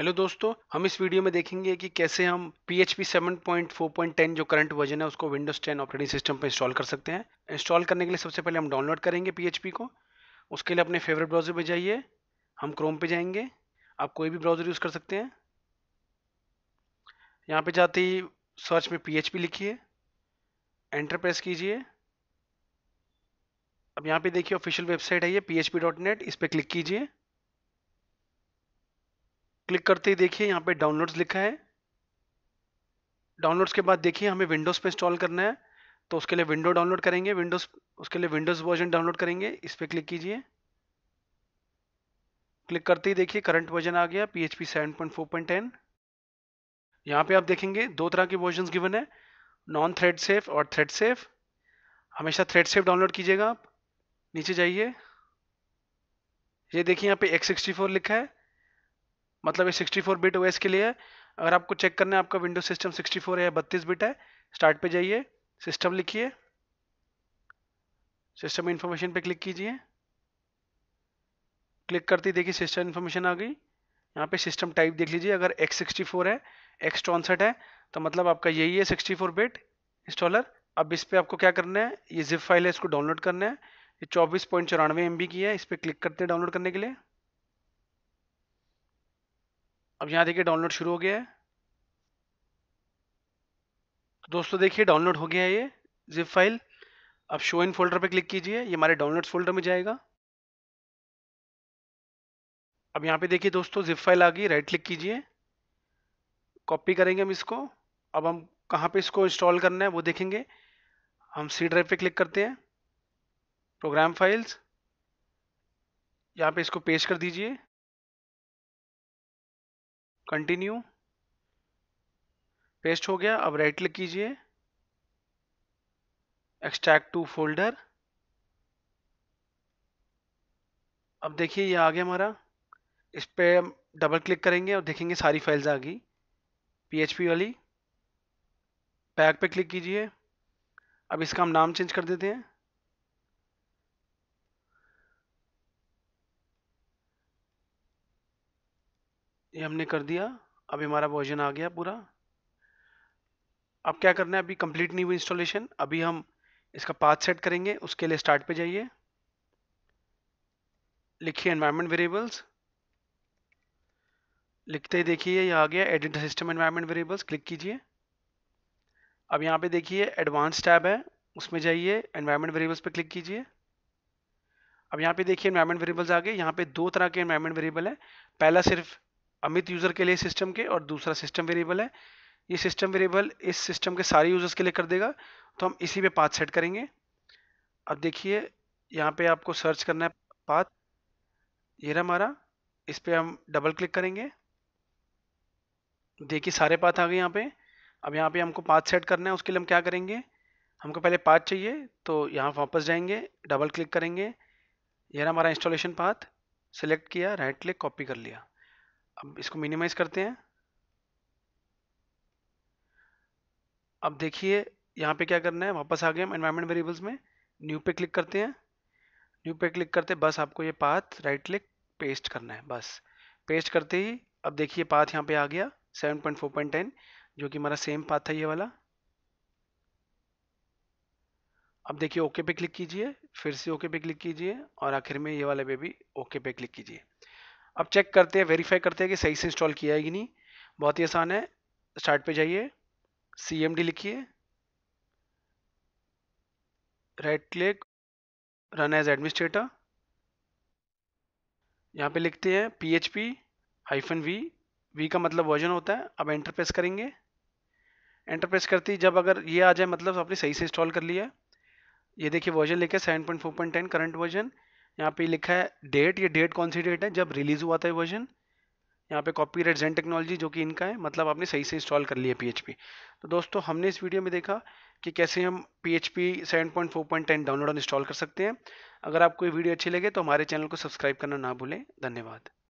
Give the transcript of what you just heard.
hello दोस्तों हम इस वीडियो में देखेंगे कि कैसे हम P H P seven point four point ten जो करंट वर्जन है उसको विंडोज टेन ऑपरेटिंग सिस्टम पर इंस्टॉल कर सकते हैं इंस्टॉल करने के लिए सबसे पहले हम डाउनलोड करेंगे पी एच पी को उसके लिए अपने फेवरेट ब्राउज़र पर जाइए हम क्रोम पे जाएंगे आप कोई भी ब्राउज़र यूज़ कर सकते हैं यहाँ पर जाते ही सर्च में पी एच पी लिखिए एंटर प्रेस कीजिए अब यहाँ पर देखिए ऑफिशियल वेबसाइट है ये P H P dot net इस पर क्लिक कीजिए क्लिक करते ही देखिए यहाँ पे डाउनलोड्स लिखा है डाउनलोड्स के बाद देखिए हमें विंडोज़ पे इंस्टॉल करना है तो उसके लिए विंडो डाउनलोड करेंगे विंडोज़ उसके लिए विंडोज़ वर्जन डाउनलोड करेंगे इस पर क्लिक कीजिए क्लिक करते ही देखिए करंट वर्जन आ गया P H P seven point four point ten यहाँ पर आप देखेंगे दो तरह के वर्जन गिवन है नॉन थ्रेड सेफ और थ्रेड सेफ हमेशा थ्रेड सेफ डाउनलोड कीजिएगा आप नीचे जाइए ये देखिए यहाँ पे एक्स सिक्सटी फोर लिखा है मतलब ये 64 बिट ओएस के लिए है अगर आपको चेक करना है आपका विंडो सिस्टम 64 है बत्तीस बिट है स्टार्ट पे जाइए सिस्टम लिखिए सिस्टम इन्फॉर्मेशन पे क्लिक कीजिए क्लिक करते ही देखिए सिस्टम इन्फॉर्मेशन आ गई यहाँ पे सिस्टम टाइप देख लीजिए अगर एक्स सिक्सटी फोर है एक्स चौंसठ है तो मतलब आपका यही है सिक्सटी फोर बेट इंस्टॉलर अब इस पर आपको क्या करना है ये जिप फाइल है इसको डाउनलोड करना है ये चौबीस पॉइंट चौरानवे एम की है इस पर क्लिक करते हैं डाउनलोड करने के लिए अब यहाँ देखिए डाउनलोड शुरू हो गया है तो दोस्तों देखिए डाउनलोड हो गया है ये जिप फाइल अब शो इन फोल्डर पे क्लिक कीजिए ये हमारे डाउनलोड फोल्डर में जाएगा अब यहाँ पे देखिए दोस्तों जिप फाइल आ गई राइट क्लिक कीजिए कॉपी करेंगे हम इसको अब हम कहाँ पे इसको इंस्टॉल करना है वो देखेंगे हम सी ड्राइव पे क्लिक करते हैं प्रोग्राम फाइल्स यहाँ पे इसको पेश कर दीजिए कंटिन्यू पेस्ट हो गया अब राइट क्लिक कीजिए एक्सट्रैक्ट टू फोल्डर अब देखिए ये आ गया हमारा इस पर हम डबल क्लिक करेंगे और देखेंगे सारी फाइल्स आ गई पीएचपी वाली पैक पे क्लिक कीजिए अब इसका हम नाम चेंज कर देते हैं हमने कर दिया अभी हमारा वर्जन आ गया पूरा अब क्या करना है अभी कंप्लीट नहीं हुई इंस्टॉलेशन अभी हम इसका पाथ सेट करेंगे उसके लिए स्टार्ट पे जाइए लिखिए एनवायरनमेंट वेरिएबल्स लिखते ही देखिए ये आ गया edit system environment variables click कीजिए अब यहाँ पे देखिए एडवांस टैब है उसमें जाइए एनवायरनमेंट वेरिएबल्स पे क्लिक कीजिए अब यहाँ पे देखिए एनवायरनमेंट वेरिएबल्स आ गए यहाँ पे दो तरह के एनवायरनमेंट वेरिएबल है पहला सिर्फ अमित यूजर के लिए सिस्टम के और दूसरा सिस्टम वेरिएबल है ये सिस्टम वेरिएबल इस सिस्टम के सारे यूजर्स के लिए कर देगा तो हम इसी पे पाथ सेट करेंगे अब देखिए यहाँ पे आपको सर्च करना है पाथ ये रहा हमारा इस पर हम डबल क्लिक करेंगे देखिए सारे पाथ आ गए यहाँ पे अब यहाँ पे हमको पाथ सेट करना है उसके लिए हम क्या करेंगे हमको पहले पाथ चाहिए तो यहाँ वापस जाएंगे डबल क्लिक करेंगे यह रहा हमारा इंस्टॉलेशन पाथ सेलेक्ट किया राइट क्लिक कॉपी कर लिया अब इसको मिनिमाइज करते हैं अब देखिए यहाँ पे क्या करना है वापस आ गए हम एनवायरमेंट वेरिएबल्स में न्यू पे क्लिक करते हैं न्यू पे क्लिक करते बस आपको ये पाथ राइट क्लिक पेस्ट करना है बस पेस्ट करते ही अब देखिए पाथ यहाँ पे आ गया 7.4.10 जो कि हमारा सेम पाथ था ये वाला अब देखिए ओके पे क्लिक कीजिए फिर से ओके पे क्लिक कीजिए और आखिर में ये वाले पे भी ओके पे क्लिक कीजिए अब चेक करते हैं वेरीफाई करते हैं कि सही से इंस्टॉल किया है कि नहीं बहुत ही आसान है स्टार्ट पे जाइए सी एम डी लिखिए right click run as administrator यहाँ पे लिखते हैं P H P hyphen V V का मतलब वर्जन होता है अब एंटर प्रेस करेंगे एंटर प्रेस करते ही जब अगर ये आ जाए मतलब आपने सही से इंस्टॉल कर लिया ये देखिए वर्जन लेके 7.4.10 करंट वर्जन यहाँ पे लिखा है डेट ये डेट कौन सी डेट है जब रिलीज़ हुआ था ये वर्जन यहाँ पे कॉपी रेट जेन टेक्नोलॉजी जो कि इनका है मतलब आपने सही से इंस्टॉल कर लिया पी तो दोस्तों हमने इस वीडियो में देखा कि कैसे हम P H P seven point four point ten download और इंस्टॉल कर सकते हैं अगर आपको ये वीडियो अच्छी लगे तो हमारे चैनल को सब्सक्राइब करना ना भूलें धन्यवाद